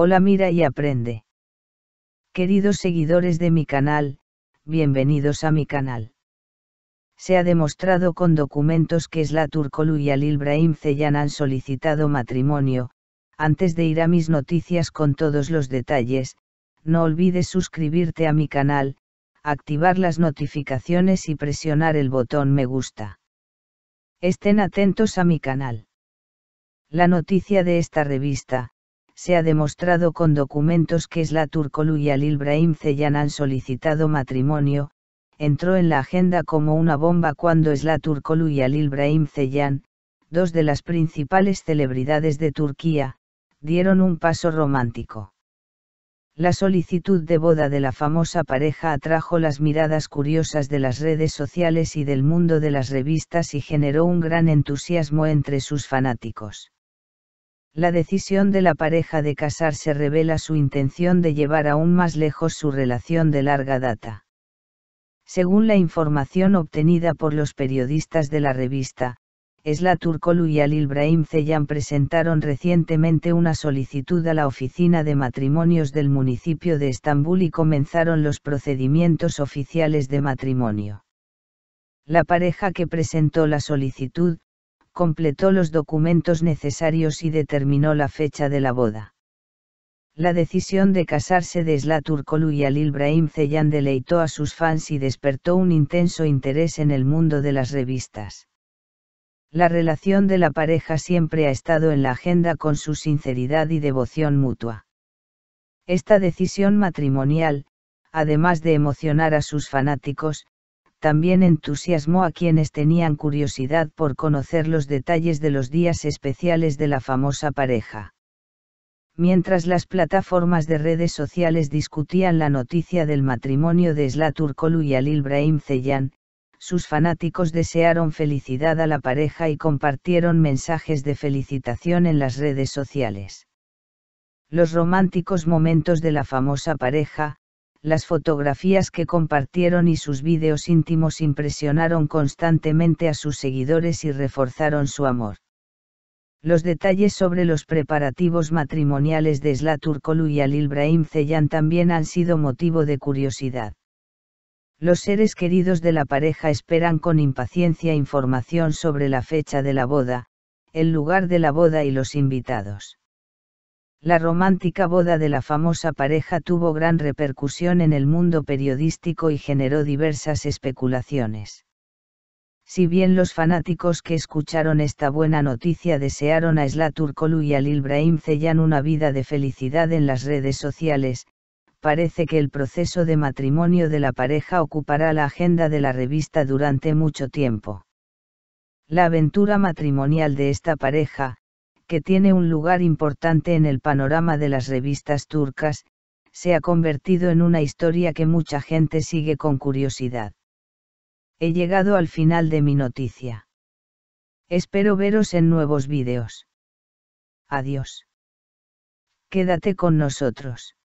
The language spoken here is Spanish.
Hola mira y aprende. Queridos seguidores de mi canal, bienvenidos a mi canal. Se ha demostrado con documentos que la Turkolu y Alil Brahim Zeyan han solicitado matrimonio. Antes de ir a mis noticias con todos los detalles, no olvides suscribirte a mi canal, activar las notificaciones y presionar el botón me gusta. Estén atentos a mi canal. La noticia de esta revista, se ha demostrado con documentos que Esla Turkolu y Al Ibrahim Zeyan han solicitado matrimonio, entró en la agenda como una bomba cuando Esla Turkolu y Al Ibrahim Zeyan, dos de las principales celebridades de Turquía, dieron un paso romántico. La solicitud de boda de la famosa pareja atrajo las miradas curiosas de las redes sociales y del mundo de las revistas y generó un gran entusiasmo entre sus fanáticos la decisión de la pareja de casarse revela su intención de llevar aún más lejos su relación de larga data. Según la información obtenida por los periodistas de la revista, Esla Turkolu y Al Ibrahim Ceyhan presentaron recientemente una solicitud a la Oficina de Matrimonios del municipio de Estambul y comenzaron los procedimientos oficiales de matrimonio. La pareja que presentó la solicitud, completó los documentos necesarios y determinó la fecha de la boda. La decisión de casarse de Slatur y Alil Brahim Zeyan deleitó a sus fans y despertó un intenso interés en el mundo de las revistas. La relación de la pareja siempre ha estado en la agenda con su sinceridad y devoción mutua. Esta decisión matrimonial, además de emocionar a sus fanáticos, también entusiasmó a quienes tenían curiosidad por conocer los detalles de los días especiales de la famosa pareja. Mientras las plataformas de redes sociales discutían la noticia del matrimonio de Esla y Alil Ibrahim Zeyan, sus fanáticos desearon felicidad a la pareja y compartieron mensajes de felicitación en las redes sociales. Los románticos momentos de la famosa pareja, las fotografías que compartieron y sus vídeos íntimos impresionaron constantemente a sus seguidores y reforzaron su amor. Los detalles sobre los preparativos matrimoniales de Sla Turkolu y al Ibrahim Zeyan también han sido motivo de curiosidad. Los seres queridos de la pareja esperan con impaciencia información sobre la fecha de la boda, el lugar de la boda y los invitados la romántica boda de la famosa pareja tuvo gran repercusión en el mundo periodístico y generó diversas especulaciones. Si bien los fanáticos que escucharon esta buena noticia desearon a Sla Turkolu y al Ibrahim Zeyan una vida de felicidad en las redes sociales, parece que el proceso de matrimonio de la pareja ocupará la agenda de la revista durante mucho tiempo. La aventura matrimonial de esta pareja, que tiene un lugar importante en el panorama de las revistas turcas, se ha convertido en una historia que mucha gente sigue con curiosidad. He llegado al final de mi noticia. Espero veros en nuevos vídeos. Adiós. Quédate con nosotros.